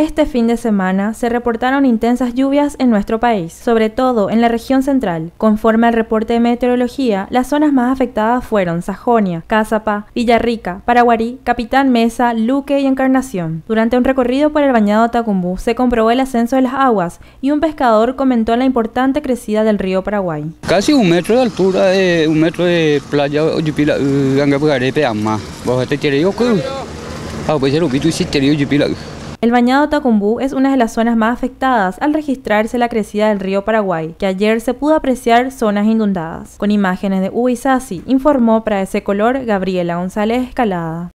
Este fin de semana se reportaron intensas lluvias en nuestro país, sobre todo en la región central. Conforme al reporte de meteorología, las zonas más afectadas fueron Sajonia, Cazapa, Villarrica, Paraguarí, Capitán Mesa, Luque y Encarnación. Durante un recorrido por el bañado Tacumbú se comprobó el ascenso de las aguas y un pescador comentó la importante crecida del río Paraguay. Casi un metro de altura, de, un metro de playa, el bañado Tacumbú es una de las zonas más afectadas al registrarse la crecida del río Paraguay, que ayer se pudo apreciar zonas inundadas. Con imágenes de ubisasi informó para ese color Gabriela González Escalada.